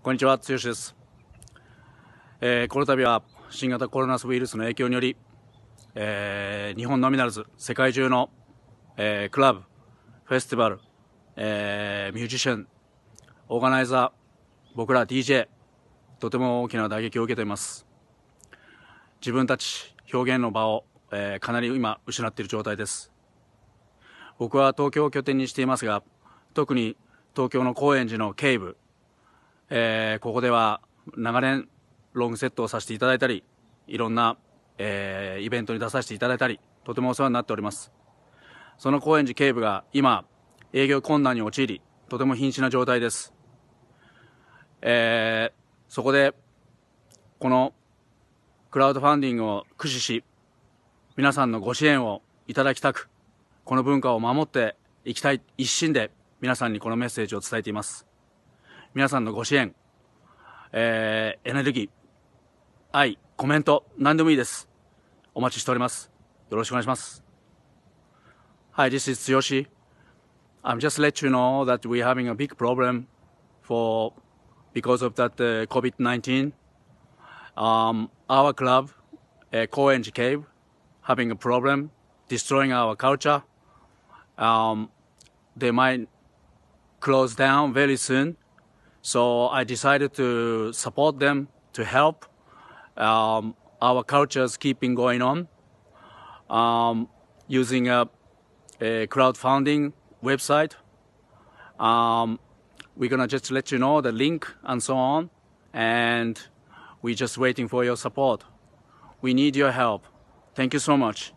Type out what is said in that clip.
こんにちは、つよしです。えー、この度は新型コロナウイルスの影響により、えー、日本のみならず世界中の、えー、クラブ、フェスティバル、えー、ミュージシャン、オーガナイザー、僕ら DJ、とても大きな打撃を受けています。自分たち表現の場を、えー、かなり今失っている状態です。僕は東京を拠点にしていますが、特に東京の高円寺の警部、えー、ここでは長年ロングセットをさせていただいたり、いろんな、えー、イベントに出させていただいたり、とてもお世話になっております。その高円寺警部が今、営業困難に陥り、とても瀕死な状態です。えー、そこで、このクラウドファンディングを駆使し、皆さんのご支援をいただきたく、この文化を守っていきたい一心で皆さんにこのメッセージを伝えています。皆さんのご支援、えー、エネルギー、愛、コメント、何でもいいです。お待ちしております。よろしくお願いします。Hi, this is Yoshi. I'm just let you know that we're having a big problem for because of that uh, COVID-19. Um, our club, uh, Koenji Cave, having a problem, destroying our culture. Um, they might close down very soon. So I decided to support them to help um, our cultures keeping going on um, using a, a, crowdfunding website. Um, we're gonna just let you know the link and so on, and we're just waiting for your support. We need your help. Thank you so much.